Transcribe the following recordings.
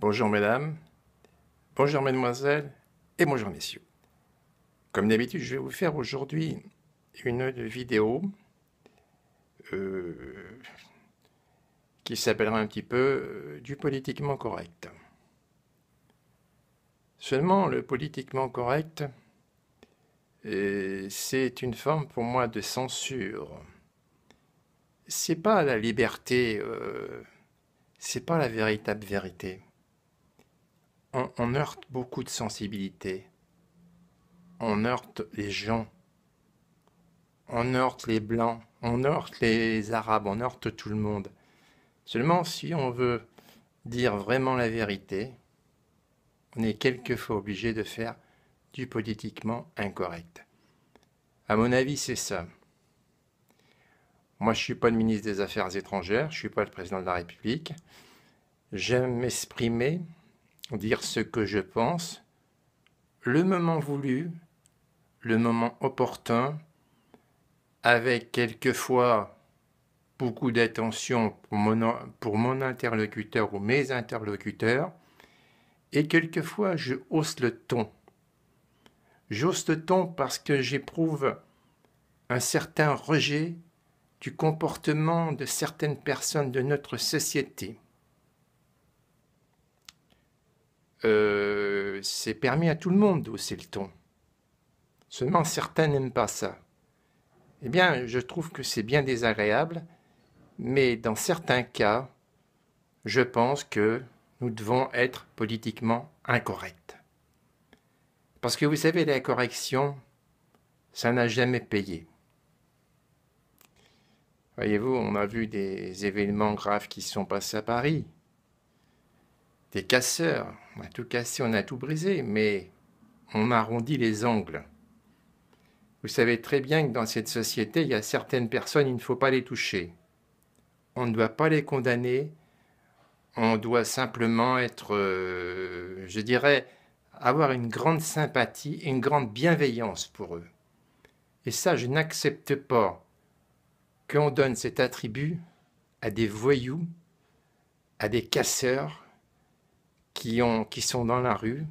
Bonjour mesdames, bonjour mesdemoiselles et bonjour messieurs. Comme d'habitude, je vais vous faire aujourd'hui une vidéo euh, qui s'appellera un petit peu euh, du politiquement correct. Seulement, le politiquement correct, euh, c'est une forme pour moi de censure. C'est pas la liberté, c'est pas la véritable vérité on, heurte beaucoup de sensibilité. On heurte les gens. On heurte les blancs. On heurte les arabes. On heurte tout le monde. Seulement, si on veut dire vraiment la vérité, on est quelquefois obligé de faire du politiquement incorrect. À mon avis, c'est ça. Moi, je ne suis pas le ministre des Affaires étrangères, je ne suis pas le président de la République. J'aime m'exprimer dire ce que je pense, le moment voulu, le moment opportun, avec quelquefois beaucoup d'attention pour mon, pour mon interlocuteur ou mes interlocuteurs, et quelquefois je hausse le ton. J'hausse le ton parce que j'éprouve un certain rejet du comportement de certaines personnes de notre société. Euh, c'est permis à tout le monde d'hausser le ton. Seulement certains n'aiment pas ça. Eh bien, je trouve que c'est bien désagréable, mais dans certains cas, je pense que nous devons être politiquement incorrects. Parce que vous savez, la correction, ça n'a jamais payé. Voyez-vous, on a vu des événements graves qui se sont passés à Paris. Des casseurs, on a tout cassé, on a tout brisé, mais on m'arrondit les angles. Vous savez très bien que dans cette société, il y a certaines personnes, il ne faut pas les toucher. On ne doit pas les condamner, on doit simplement être, euh, je dirais, avoir une grande sympathie et une grande bienveillance pour eux. Et ça, je n'accepte pas qu'on donne cet attribut à des voyous, à des casseurs, qui, ont, qui sont dans la rue,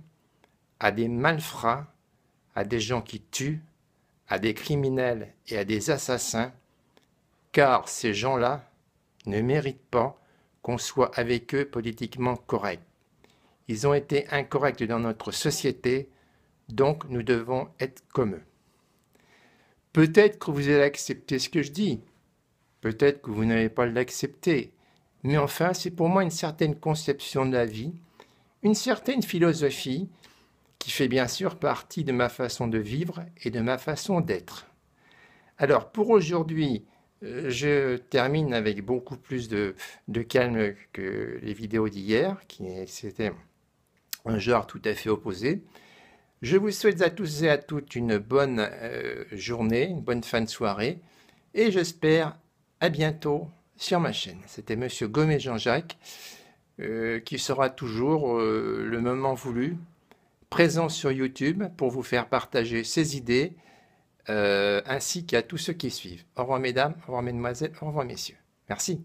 à des malfrats, à des gens qui tuent, à des criminels et à des assassins, car ces gens-là ne méritent pas qu'on soit avec eux politiquement correct. Ils ont été incorrects dans notre société, donc nous devons être comme eux. Peut-être que vous allez accepter ce que je dis, peut-être que vous n'allez pas l'accepter, mais enfin c'est pour moi une certaine conception de la vie une certaine philosophie qui fait bien sûr partie de ma façon de vivre et de ma façon d'être. Alors pour aujourd'hui, euh, je termine avec beaucoup plus de, calme que les vidéos d'hier, qui c'était un genre tout à fait opposé. Je vous souhaite à tous et à toutes une bonne euh, journée, une bonne fin de soirée, et j'espère à bientôt sur ma chaîne. C'était Monsieur Gomet Jean-Jacques. Euh, qui sera toujours euh, le moment voulu, présent sur YouTube pour vous faire partager ses idées, euh, ainsi qu'à tous ceux qui suivent. Au revoir mesdames, au revoir mesdemoiselles, au revoir messieurs. Merci.